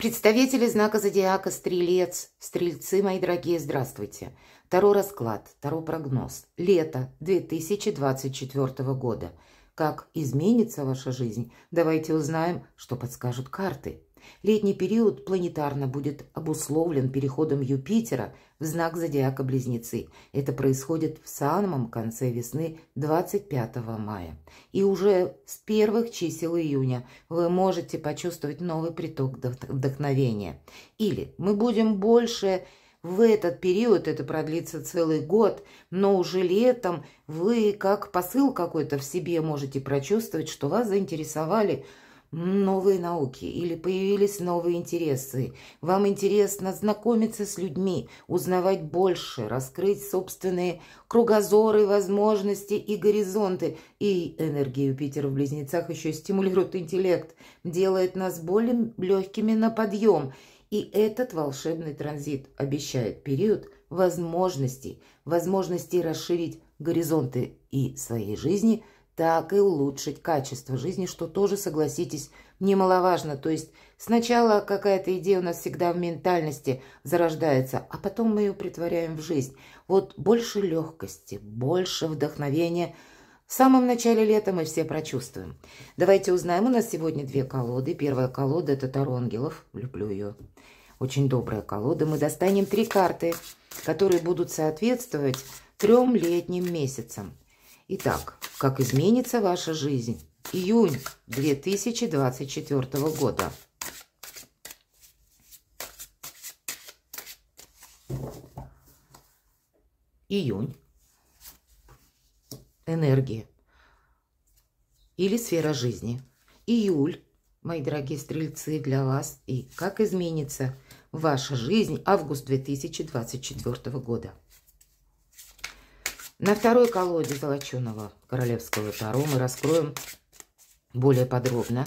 Представители знака зодиака «Стрелец», «Стрельцы», мои дорогие, здравствуйте. Таро расклад, Таро прогноз. Лето 2024 года. Как изменится ваша жизнь? Давайте узнаем, что подскажут карты. Летний период планетарно будет обусловлен переходом Юпитера в знак зодиака Близнецы. Это происходит в самом конце весны 25 мая. И уже с первых чисел июня вы можете почувствовать новый приток вдохновения. Или мы будем больше в этот период, это продлится целый год, но уже летом вы как посыл какой-то в себе можете прочувствовать, что вас заинтересовали – новые науки или появились новые интересы. Вам интересно знакомиться с людьми, узнавать больше, раскрыть собственные кругозоры, возможности и горизонты. И энергия Юпитера в близнецах еще стимулирует интеллект, делает нас более легкими на подъем. И этот волшебный транзит обещает период возможностей, возможностей расширить горизонты и своей жизни – так и улучшить качество жизни, что тоже, согласитесь, немаловажно. То есть сначала какая-то идея у нас всегда в ментальности зарождается, а потом мы ее притворяем в жизнь. Вот больше легкости, больше вдохновения. В самом начале лета мы все прочувствуем. Давайте узнаем, у нас сегодня две колоды. Первая колода – это Таро Ангелов, люблю ее. Очень добрая колода. Мы достанем три карты, которые будут соответствовать трем летним месяцам. Итак, как изменится ваша жизнь? Июнь 2024 года. Июнь. Энергии. Или сфера жизни. Июль, мои дорогие стрельцы, для вас. И как изменится ваша жизнь август 2024 года. На второй колоде золоченого королевского таро мы раскроем более подробно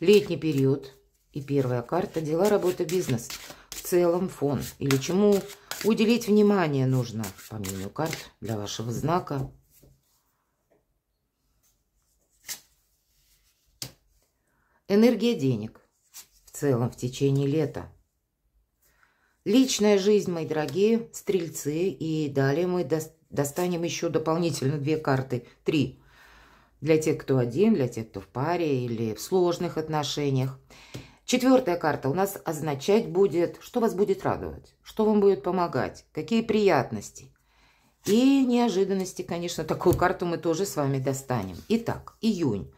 летний период и первая карта «Дела, работа, бизнес». В целом фон или чему уделить внимание нужно, по мнению карт, для вашего знака. Энергия денег в целом в течение лета. Личная жизнь, мои дорогие стрельцы, и далее мы Достанем еще дополнительно две карты. Три. Для тех, кто один, для тех, кто в паре или в сложных отношениях. Четвертая карта у нас означать будет, что вас будет радовать, что вам будет помогать, какие приятности. И неожиданности, конечно, такую карту мы тоже с вами достанем. Итак, июнь.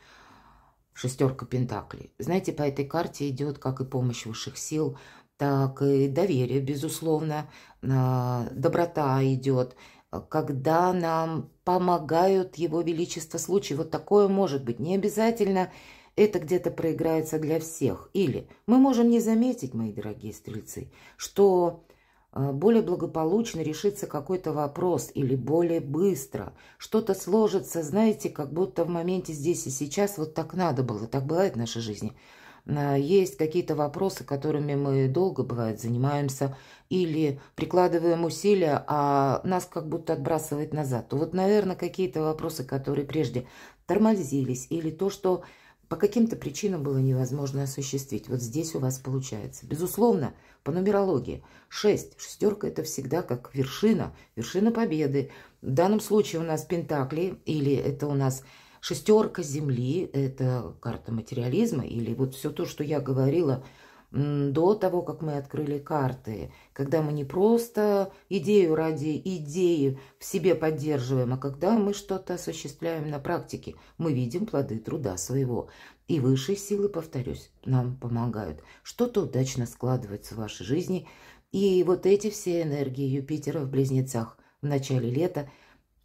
Шестерка Пентаклей. Знаете, по этой карте идет как и помощь высших сил, так и доверие, безусловно, а, доброта идет. Э, когда нам помогают его величество случаи. Вот такое может быть. Не обязательно это где-то проиграется для всех. Или мы можем не заметить, мои дорогие стрельцы, что э, более благополучно решится какой-то вопрос или более быстро. Что-то сложится, знаете, как будто в моменте здесь и сейчас вот так надо было. Так бывает в нашей жизни. Э, есть какие-то вопросы, которыми мы долго, бывает, занимаемся, или прикладываем усилия, а нас как будто отбрасывает назад. Вот, наверное, какие-то вопросы, которые прежде тормозились, или то, что по каким-то причинам было невозможно осуществить. Вот здесь у вас получается. Безусловно, по нумерологии. Шесть. Шестерка – это всегда как вершина, вершина победы. В данном случае у нас Пентакли, или это у нас шестерка Земли, это карта материализма, или вот все то, что я говорила – до того, как мы открыли карты, когда мы не просто идею ради идеи в себе поддерживаем, а когда мы что-то осуществляем на практике, мы видим плоды труда своего. И высшие силы, повторюсь, нам помогают. Что-то удачно складывается в вашей жизни. И вот эти все энергии Юпитера в близнецах в начале лета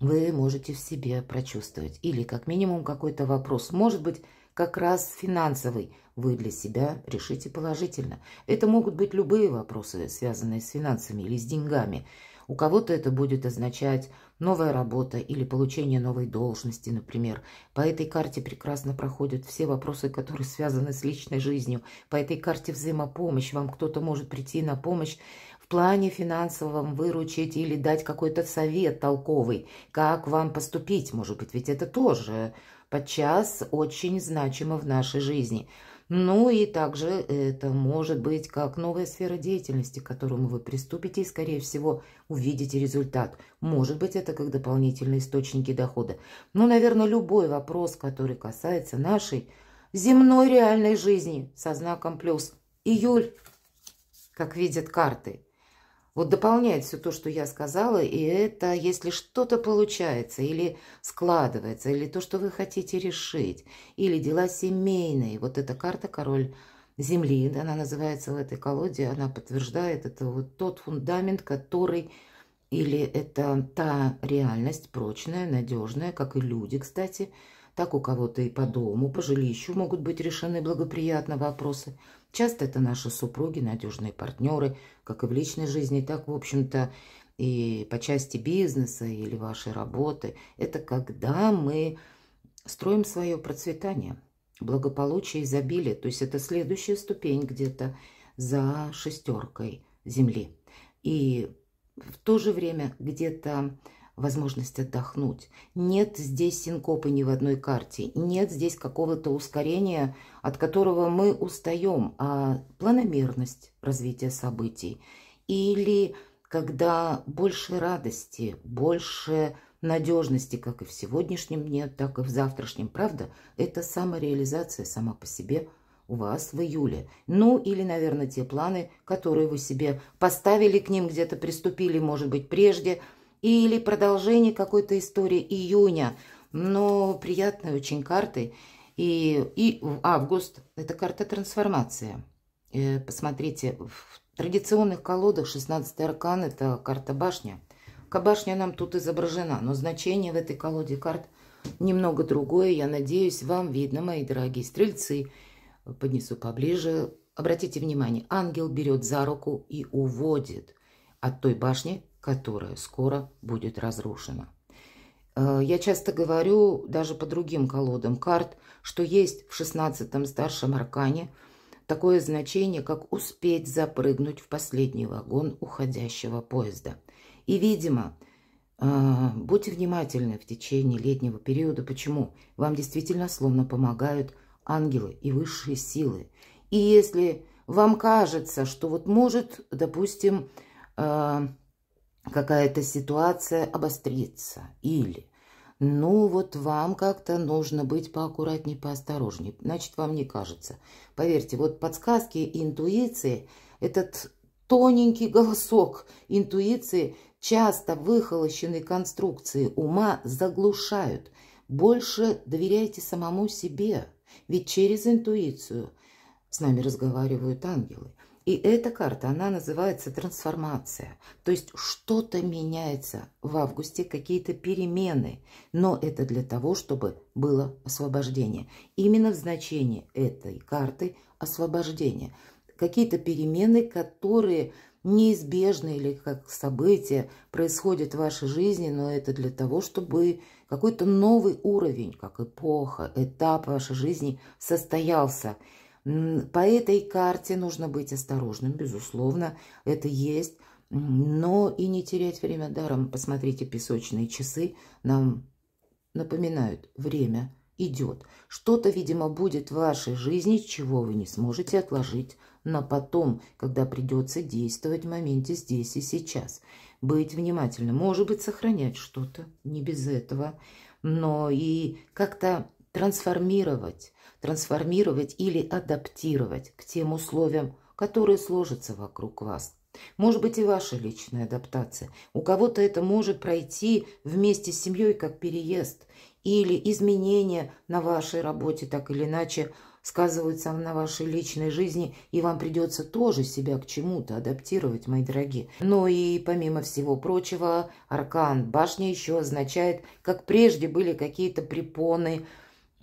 вы можете в себе прочувствовать. Или как минимум какой-то вопрос. Может быть, как раз финансовый, вы для себя решите положительно. Это могут быть любые вопросы, связанные с финансами или с деньгами. У кого-то это будет означать новая работа или получение новой должности, например. По этой карте прекрасно проходят все вопросы, которые связаны с личной жизнью. По этой карте взаимопомощь. Вам кто-то может прийти на помощь в плане финансовом, выручить или дать какой-то совет толковый, как вам поступить, может быть. Ведь это тоже подчас очень значимо в нашей жизни. Ну и также это может быть как новая сфера деятельности, к которому вы приступите и, скорее всего, увидите результат. Может быть, это как дополнительные источники дохода. Но, наверное, любой вопрос, который касается нашей земной реальной жизни со знаком плюс. Июль, как видят карты – вот дополняет все то, что я сказала, и это, если что-то получается или складывается, или то, что вы хотите решить, или дела семейные. Вот эта карта «Король земли», она называется в этой колоде, она подтверждает, это вот тот фундамент, который или это та реальность прочная, надежная, как и люди, кстати, так у кого-то и по дому, по жилищу могут быть решены благоприятно вопросы. Часто это наши супруги, надежные партнеры, как и в личной жизни, так, в общем-то, и по части бизнеса или вашей работы. Это когда мы строим свое процветание, благополучие, изобилие. То есть это следующая ступень где-то за шестеркой земли. И в то же время где-то возможность отдохнуть. Нет здесь синкопы ни в одной карте, нет здесь какого-то ускорения, от которого мы устаем, а планомерность развития событий. Или когда больше радости, больше надежности, как и в сегодняшнем дне, так и в завтрашнем. Правда, это самореализация сама по себе у вас в июле. Ну, или, наверное, те планы, которые вы себе поставили к ним, где-то приступили, может быть, прежде – или продолжение какой-то истории июня, но приятные очень карты. И, и а, август – это карта трансформация. Э, посмотрите, в традиционных колодах 16 аркан – это карта башня. Башня нам тут изображена, но значение в этой колоде карт немного другое. Я надеюсь, вам видно, мои дорогие стрельцы. Поднесу поближе. Обратите внимание, ангел берет за руку и уводит от той башни, которая скоро будет разрушена. Э, я часто говорю даже по другим колодам карт, что есть в 16-м старшем аркане такое значение, как «успеть запрыгнуть в последний вагон уходящего поезда». И, видимо, э, будьте внимательны в течение летнего периода. Почему? Вам действительно словно помогают ангелы и высшие силы. И если вам кажется, что вот может, допустим, э, какая-то ситуация обострится. Или, ну вот вам как-то нужно быть поаккуратнее, поосторожнее. Значит, вам не кажется. Поверьте, вот подсказки интуиции, этот тоненький голосок интуиции, часто выхолощенные конструкции ума заглушают. Больше доверяйте самому себе, ведь через интуицию с нами разговаривают ангелы. И эта карта, она называется трансформация. То есть что-то меняется в августе, какие-то перемены. Но это для того, чтобы было освобождение. Именно в значении этой карты освобождение. Какие-то перемены, которые неизбежны или как события происходят в вашей жизни, но это для того, чтобы какой-то новый уровень, как эпоха, этап вашей жизни состоялся. По этой карте нужно быть осторожным, безусловно, это есть, но и не терять время даром. Посмотрите, песочные часы нам напоминают, время идет. Что-то, видимо, будет в вашей жизни, чего вы не сможете отложить на потом, когда придется действовать в моменте здесь и сейчас. Быть внимательным, может быть, сохранять что-то, не без этого, но и как-то трансформировать, трансформировать или адаптировать к тем условиям, которые сложатся вокруг вас. Может быть и ваша личная адаптация. У кого-то это может пройти вместе с семьей как переезд или изменения на вашей работе так или иначе сказываются на вашей личной жизни, и вам придется тоже себя к чему-то адаптировать, мои дорогие. Но и помимо всего прочего, аркан башни еще означает, как прежде были какие-то препоны,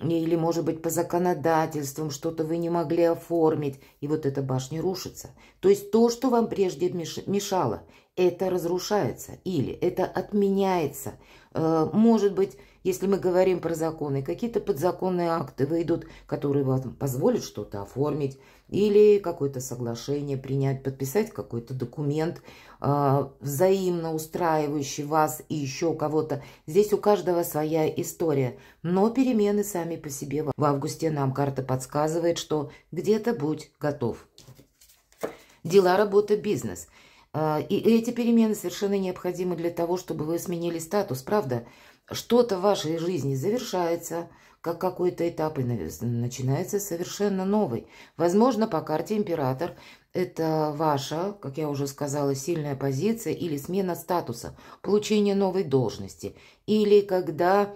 или, может быть, по законодательствам что-то вы не могли оформить, и вот эта башня рушится. То есть то, что вам прежде мешало, это разрушается или это отменяется. Э, может быть, если мы говорим про законы, какие-то подзаконные акты выйдут, которые вам позволят что-то оформить или какое-то соглашение принять, подписать какой-то документ, э, взаимно устраивающий вас и еще кого-то. Здесь у каждого своя история, но перемены сами по себе. В августе нам карта подсказывает, что где-то будь готов. Дела, работа, бизнес – а, и эти перемены совершенно необходимы для того, чтобы вы сменили статус, правда? Что-то в вашей жизни завершается, как какой-то этап, и начинается совершенно новый. Возможно, по карте император это ваша, как я уже сказала, сильная позиция или смена статуса, получение новой должности. Или когда,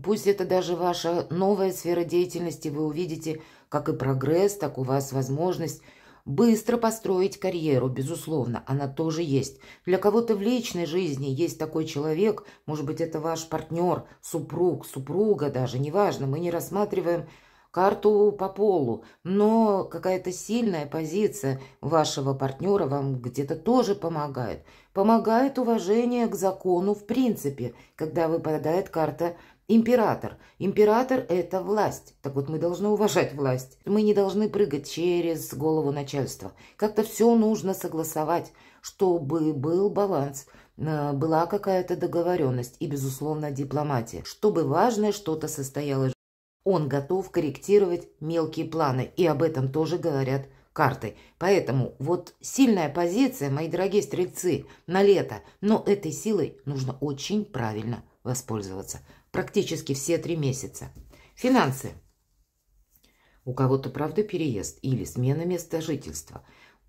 пусть это даже ваша новая сфера деятельности, вы увидите, как и прогресс, так у вас возможность Быстро построить карьеру, безусловно, она тоже есть. Для кого-то в личной жизни есть такой человек, может быть, это ваш партнер, супруг, супруга даже, неважно, мы не рассматриваем карту по полу, но какая-то сильная позиция вашего партнера вам где-то тоже помогает. Помогает уважение к закону в принципе, когда выпадает карта Император. Император – это власть. Так вот, мы должны уважать власть. Мы не должны прыгать через голову начальства. Как-то все нужно согласовать, чтобы был баланс, э, была какая-то договоренность и, безусловно, дипломатия. Чтобы важное что-то состоялось. Он готов корректировать мелкие планы, и об этом тоже говорят карты. Поэтому вот сильная позиция, мои дорогие стрельцы, на лето, но этой силой нужно очень правильно воспользоваться практически все три месяца. Финансы. У кого-то, правда, переезд или смена места жительства,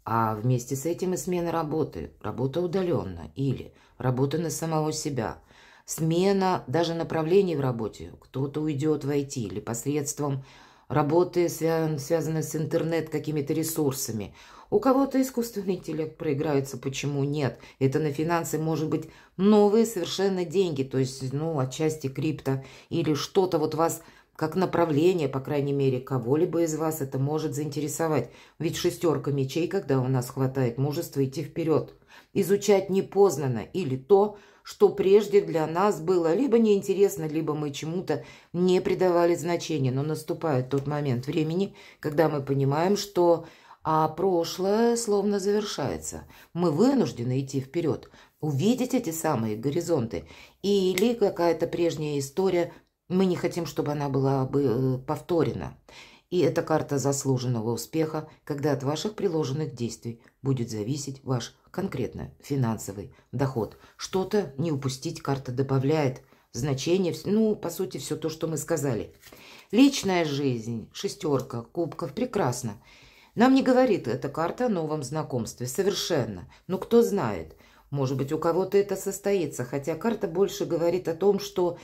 а вместе с этим и смена работы, работа удаленно или работа на самого себя, смена даже направлений в работе. Кто-то уйдет в IT или посредством работы, связанные с интернет какими-то ресурсами. У кого-то искусственный интеллект проиграется, почему нет? Это на финансы может быть новые совершенно деньги, то есть, ну, отчасти крипто или что-то вот вас как направление, по крайней мере, кого-либо из вас это может заинтересовать. Ведь шестерка мечей, когда у нас хватает мужества идти вперед – изучать непознанно или то, что прежде для нас было либо неинтересно, либо мы чему-то не придавали значения. Но наступает тот момент времени, когда мы понимаем, что а прошлое словно завершается. Мы вынуждены идти вперед, увидеть эти самые горизонты. Или какая-то прежняя история, мы не хотим, чтобы она была бы э, повторена. И это карта заслуженного успеха, когда от ваших приложенных действий будет зависеть ваш конкретно финансовый доход. Что-то не упустить карта добавляет, значение, ну, по сути, все то, что мы сказали. Личная жизнь, шестерка, кубков, прекрасно. Нам не говорит эта карта о новом знакомстве, совершенно. Но ну, кто знает, может быть, у кого-то это состоится, хотя карта больше говорит о том, что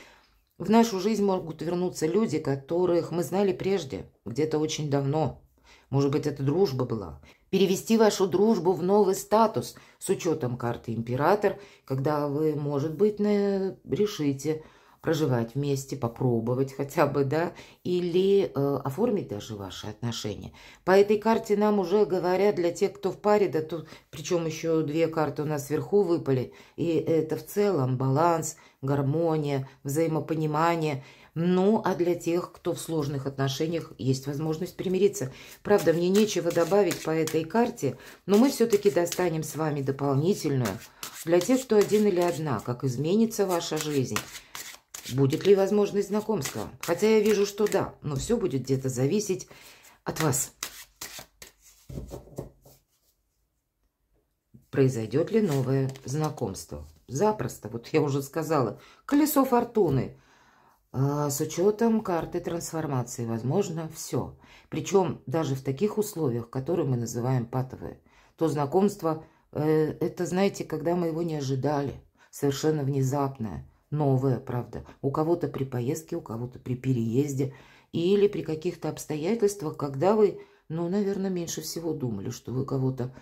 в нашу жизнь могут вернуться люди, которых мы знали прежде, где-то очень давно. Может быть, это дружба была перевести вашу дружбу в новый статус с учетом карты император, когда вы, может быть, решите – проживать вместе, попробовать хотя бы, да, или э, оформить даже ваши отношения. По этой карте нам уже говорят, для тех, кто в паре, да тут, причем еще две карты у нас сверху выпали, и это в целом баланс, гармония, взаимопонимание. Ну, а для тех, кто в сложных отношениях, есть возможность примириться. Правда, мне нечего добавить по этой карте, но мы все-таки достанем с вами дополнительную. Для тех, кто один или одна, как изменится ваша жизнь, будет ли возможность знакомства. Хотя я вижу, что да, но все будет где-то зависеть от вас. Произойдет ли новое знакомство? Запросто, вот я уже сказала. Колесо фортуны. А, с учетом карты трансформации, возможно, все. Причем даже в таких условиях, которые мы называем патовые. То знакомство, э, это, знаете, когда мы его не ожидали. Совершенно внезапное Новая, правда. У кого-то при поездке, у кого-то при переезде или при каких-то обстоятельствах, когда вы, ну, наверное, меньше всего думали, что вы кого-то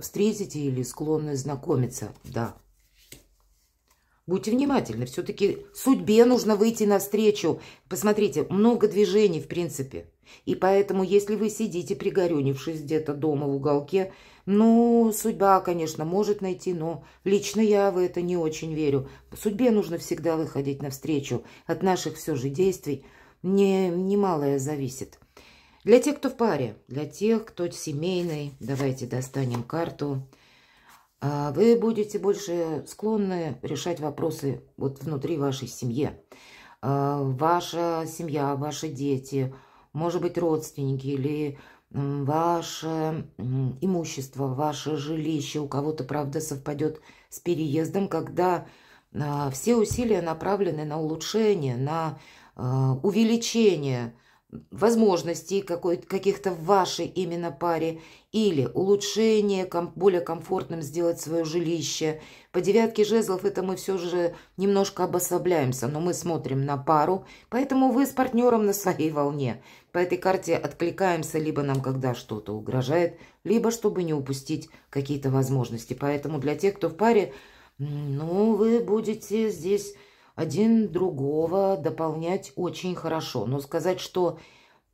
встретите или склонны знакомиться, да. Будьте внимательны, все-таки судьбе нужно выйти навстречу. Посмотрите, много движений, в принципе. И поэтому, если вы сидите, пригорюнившись где-то дома в уголке, ну, судьба, конечно, может найти, но лично я в это не очень верю. Судьбе нужно всегда выходить навстречу. От наших все же действий не, немалое зависит. Для тех, кто в паре, для тех, кто семейный, давайте достанем карту. А, вы будете больше склонны решать вопросы вот внутри вашей семьи. А, ваша семья, ваши дети, может быть, родственники или ваше имущество, ваше жилище. У кого-то, правда, совпадет с переездом, когда а, все усилия направлены на улучшение, на а, увеличение возможностей каких-то в вашей именно паре или улучшение, ком, более комфортным сделать свое жилище. По девятке жезлов это мы все же немножко обособляемся, но мы смотрим на пару, поэтому вы с партнером на своей волне. По этой карте откликаемся либо нам когда что-то угрожает, либо чтобы не упустить какие-то возможности. Поэтому для тех, кто в паре, ну, вы будете здесь один другого дополнять очень хорошо. Но сказать, что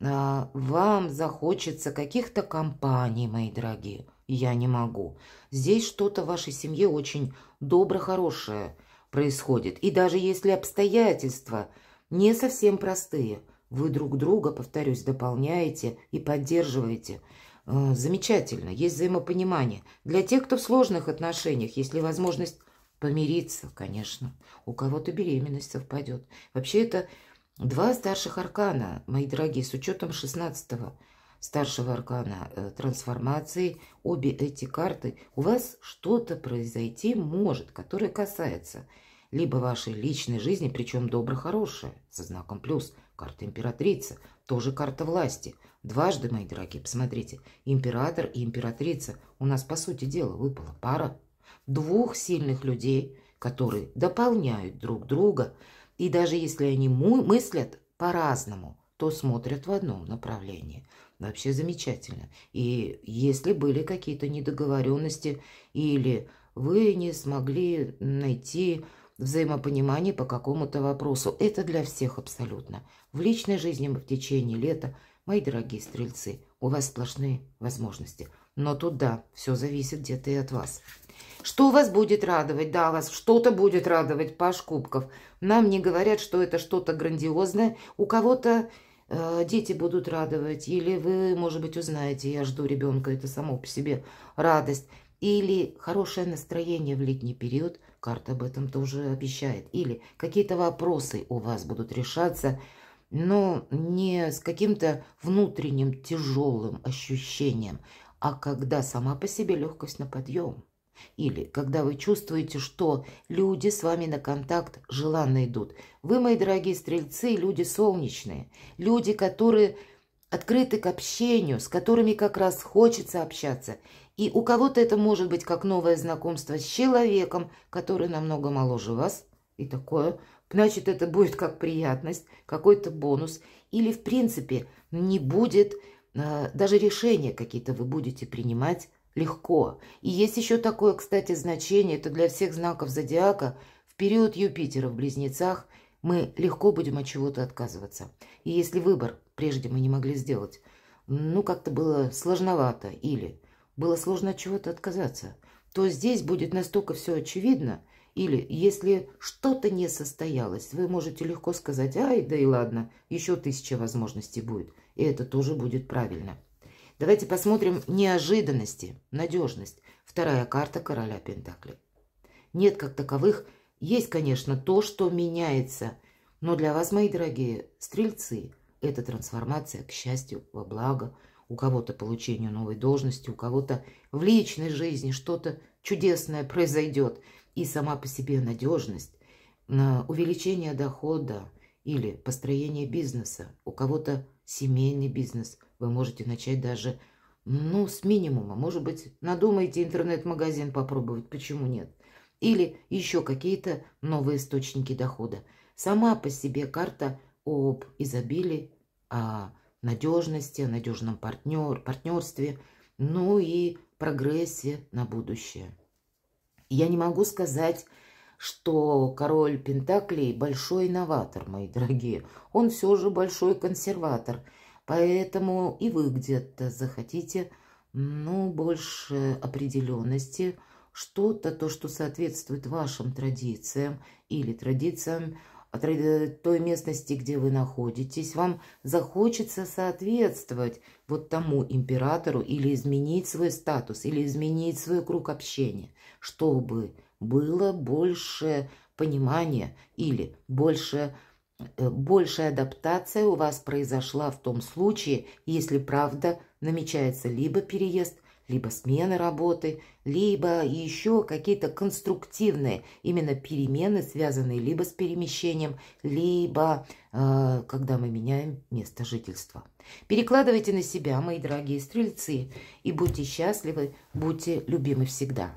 а, вам захочется каких-то компаний, мои дорогие, я не могу. Здесь что-то в вашей семье очень добро-хорошее происходит. И даже если обстоятельства не совсем простые, вы друг друга, повторюсь, дополняете и поддерживаете. А, замечательно, есть взаимопонимание. Для тех, кто в сложных отношениях, если возможность помириться, конечно. У кого-то беременность совпадет. Вообще это два старших аркана, мои дорогие, с учетом 16 старшего аркана э, трансформации, обе эти карты, у вас что-то произойти может, которое касается либо вашей личной жизни, причем добро-хорошее, со знаком плюс, карта императрица, тоже карта власти. Дважды, мои дорогие, посмотрите, император и императрица, у нас, по сути дела, выпала пара двух сильных людей, которые дополняют друг друга, и даже если они мыслят по-разному, то смотрят в одном направлении. Вообще замечательно. И если были какие-то недоговоренности или вы не смогли найти взаимопонимание по какому-то вопросу. Это для всех абсолютно. В личной жизни в течение лета, мои дорогие стрельцы, у вас сплошные возможности. Но тут да, все зависит где-то и от вас. Что вас будет радовать? Да, вас что-то будет радовать, Паш Кубков. Нам не говорят, что это что-то грандиозное. У кого-то э, дети будут радовать. Или вы, может быть, узнаете, я жду ребенка, это само по себе радость. Или хорошее настроение в летний период, карта об этом тоже обещает. Или какие-то вопросы у вас будут решаться, но не с каким-то внутренним тяжелым ощущением, а когда сама по себе легкость на подъем. Или когда вы чувствуете, что люди с вами на контакт желанно идут. Вы, мои дорогие стрельцы, люди солнечные. Люди, которые открыты к общению, с которыми как раз хочется общаться. И у кого-то это может быть как новое знакомство с человеком, который намного моложе вас. И такое. Значит, это будет как приятность, какой-то бонус. Или, в принципе, не будет, э, даже решения какие-то вы будете принимать легко. И есть еще такое, кстати, значение, это для всех знаков зодиака, в период Юпитера в близнецах мы легко будем от чего-то отказываться. И если выбор прежде мы не могли сделать, ну как-то было сложновато или было сложно от чего-то отказаться, то здесь будет настолько все очевидно, или если что-то не состоялось, вы можете легко сказать, ай, да и ладно, еще тысяча возможностей будет, и это тоже будет правильно. Давайте посмотрим неожиданности, надежность. Вторая карта короля Пентаклей. Нет как таковых. Есть, конечно, то, что меняется. Но для вас, мои дорогие стрельцы, эта трансформация к счастью, во благо, у кого-то получение новой должности, у кого-то в личной жизни что-то чудесное произойдет. И сама по себе надежность, э, увеличение дохода или построение бизнеса, у кого-то семейный бизнес – вы можете начать даже, ну, с минимума. Может быть, надумаете интернет-магазин попробовать, почему нет? Или еще какие-то новые источники дохода. Сама по себе карта об изобилии, о надежности, о надежном партнер, партнерстве, ну и прогрессе на будущее. Я не могу сказать, что король Пентаклей большой новатор, мои дорогие. Он все же большой консерватор – Поэтому и вы где-то захотите, ну, больше определенности, что-то, то, что соответствует вашим традициям или традициям той местности, где вы находитесь, вам захочется соответствовать вот тому императору или изменить свой статус, или изменить свой круг общения, чтобы было больше понимания или больше Э, большая адаптация у вас произошла в том случае, если правда намечается либо переезд, либо смена работы, либо еще какие-то конструктивные именно перемены, связанные либо с перемещением, либо э, когда мы меняем место жительства. Перекладывайте на себя, мои дорогие стрельцы, и будьте счастливы, будьте любимы всегда.